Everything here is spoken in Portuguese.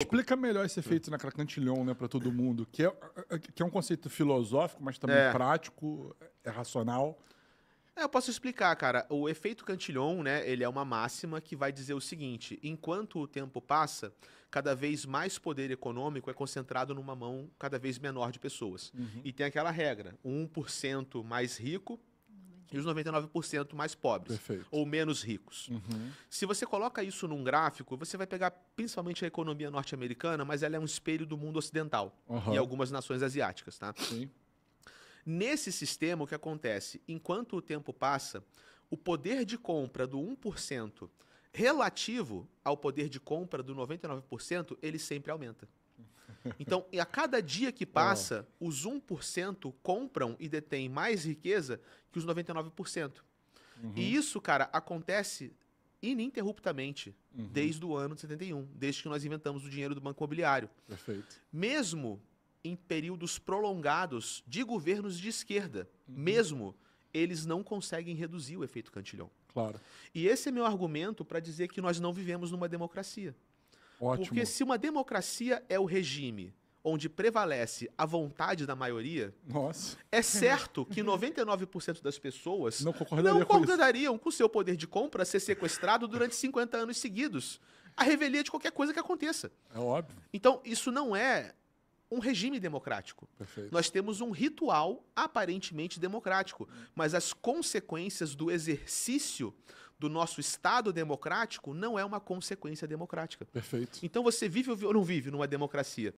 Explica melhor esse efeito na Cracantilhon, né, para todo mundo, que é, é, é, que é um conceito filosófico, mas também é. prático, é racional. É, eu posso explicar, cara. O efeito Cantilhão, né, ele é uma máxima que vai dizer o seguinte: enquanto o tempo passa, cada vez mais poder econômico é concentrado numa mão cada vez menor de pessoas. Uhum. E tem aquela regra: 1% mais rico e os 99% mais pobres Perfeito. ou menos ricos. Uhum. Se você coloca isso num gráfico, você vai pegar principalmente a economia norte-americana, mas ela é um espelho do mundo ocidental uhum. e algumas nações asiáticas, tá? Sim. Nesse sistema, o que acontece? Enquanto o tempo passa, o poder de compra do 1% relativo ao poder de compra do 99%, ele sempre aumenta. Então, a cada dia que ah. passa, os 1% compram e detêm mais riqueza que os 99%. Uhum. E isso, cara, acontece ininterruptamente uhum. desde o ano de 71, desde que nós inventamos o dinheiro do banco imobiliário. Perfeito. Mesmo em períodos prolongados de governos de esquerda, uhum. mesmo eles não conseguem reduzir o efeito cantilhão. Claro. E esse é meu argumento para dizer que nós não vivemos numa democracia. Ótimo. Porque se uma democracia é o regime onde prevalece a vontade da maioria, Nossa. é certo que 99% das pessoas não, não concordariam com, o seu poder de compra ser sequestrado durante 50 anos seguidos. A revelia de qualquer coisa que aconteça. É óbvio. Então, isso não é um regime democrático. Perfeito. Nós temos um ritual aparentemente democrático, mas as consequências do exercício do nosso Estado democrático não é uma consequência democrática. Perfeito. Então você vive ou não vive numa democracia?